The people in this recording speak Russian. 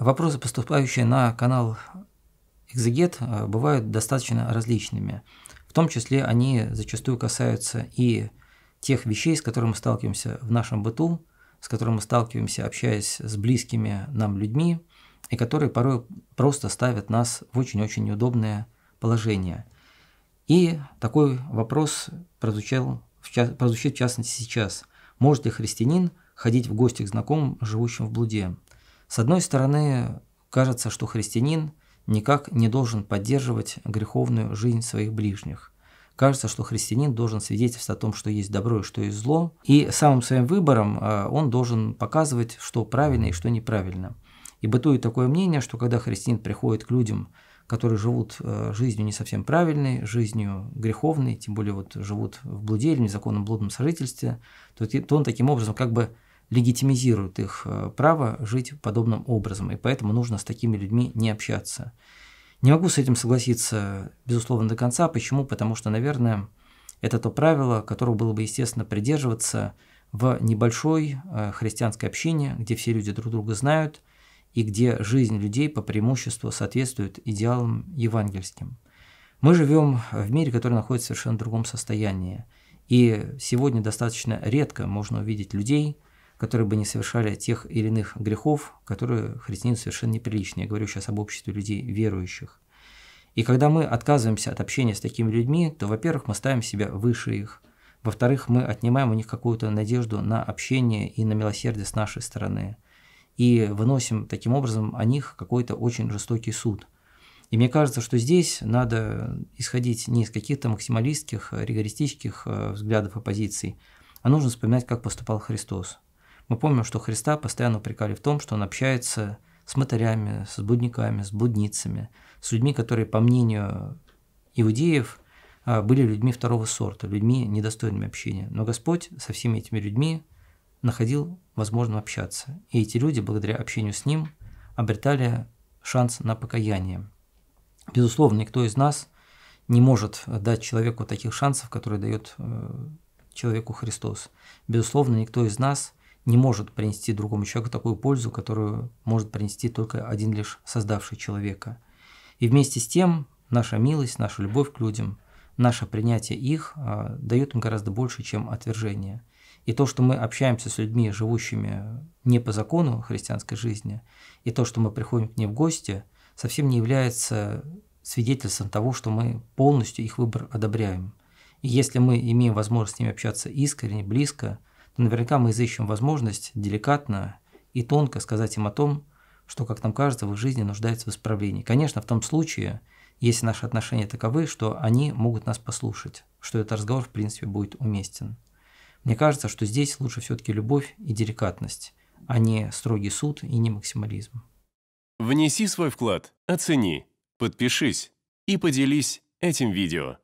Вопросы, поступающие на канал Экзегет, э, бывают достаточно различными. В том числе они зачастую касаются и тех вещей, с которыми мы сталкиваемся в нашем быту, с которыми мы сталкиваемся, общаясь с близкими нам людьми, и которые порой просто ставят нас в очень-очень неудобное положение. И такой вопрос прозвучал, прозвучит в частности сейчас. Может ли христианин ходить в гости к знакомым, живущим в блуде? С одной стороны, кажется, что христианин никак не должен поддерживать греховную жизнь своих ближних. Кажется, что христианин должен свидетельствовать о том, что есть добро и что есть зло, и самым своим выбором э, он должен показывать, что правильно и что неправильно. И бытует такое мнение, что когда христианин приходит к людям, которые живут э, жизнью не совсем правильной, жизнью греховной, тем более вот живут в блуде или в незаконном блудном сожительстве, то, то он таким образом как бы легитимизируют их э, право жить подобным образом, и поэтому нужно с такими людьми не общаться. Не могу с этим согласиться, безусловно, до конца. Почему? Потому что, наверное, это то правило, которого было бы, естественно, придерживаться в небольшой э, христианской общине, где все люди друг друга знают и где жизнь людей по преимуществу соответствует идеалам евангельским. Мы живем в мире, который находится в совершенно другом состоянии. И сегодня достаточно редко можно увидеть людей – которые бы не совершали тех или иных грехов, которые христианину совершенно неприличны. Я говорю сейчас об обществе людей верующих. И когда мы отказываемся от общения с такими людьми, то, во-первых, мы ставим себя выше их, во-вторых, мы отнимаем у них какую-то надежду на общение и на милосердие с нашей стороны, и выносим таким образом о них какой-то очень жестокий суд. И мне кажется, что здесь надо исходить не из каких-то максималистских, ригористических э, взглядов и а нужно вспоминать, как поступал Христос. Мы помним, что Христа постоянно упрекали в том, что он общается с мотарями, с будниками, с блудницами, с людьми, которые, по мнению иудеев, а, были людьми второго сорта, людьми недостойными общения. Но Господь со всеми этими людьми находил возможным общаться. И эти люди, благодаря общению с Ним, обретали шанс на покаяние. Безусловно, никто из нас не может дать человеку таких шансов, которые дает э, человеку Христос. Безусловно, никто из нас не может принести другому человеку такую пользу, которую может принести только один лишь создавший человека. И вместе с тем наша милость, наша любовь к людям, наше принятие их а, дает им гораздо больше, чем отвержение. И то, что мы общаемся с людьми, живущими не по закону христианской жизни, и то, что мы приходим к ним в гости, совсем не является свидетельством того, что мы полностью их выбор одобряем. И если мы имеем возможность с ними общаться искренне, близко – Наверняка мы изыщем возможность деликатно и тонко сказать им о том, что, как нам кажется, в их жизни нуждается в исправлении. Конечно, в том случае, если наши отношения таковы, что они могут нас послушать, что этот разговор, в принципе, будет уместен. Мне кажется, что здесь лучше все-таки любовь и деликатность, а не строгий суд и не максимализм. Внеси свой вклад, оцени, подпишись и поделись этим видео.